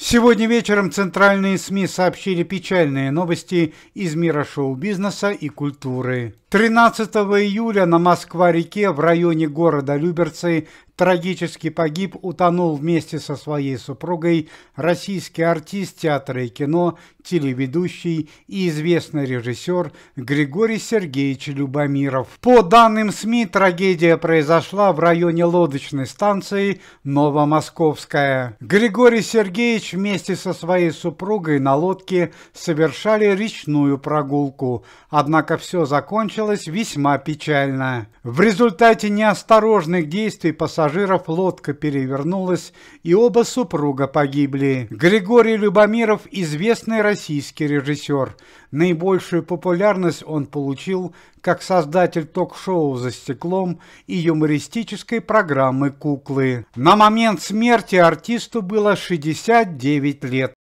Сегодня вечером центральные СМИ сообщили печальные новости из мира шоу-бизнеса и культуры. 13 июля на Москва-реке в районе города Люберцы трагически погиб, утонул вместе со своей супругой российский артист театра и кино, телеведущий и известный режиссер Григорий Сергеевич Любомиров. По данным СМИ, трагедия произошла в районе лодочной станции Новомосковская. Григорий Сергеевич вместе со своей супругой на лодке совершали речную прогулку, однако все закончилось закончилась весьма печально. В результате неосторожных действий пассажиров лодка перевернулась, и оба супруга погибли. Григорий Любомиров – известный российский режиссер. Наибольшую популярность он получил как создатель ток-шоу «За стеклом» и юмористической программы «Куклы». На момент смерти артисту было 69 лет.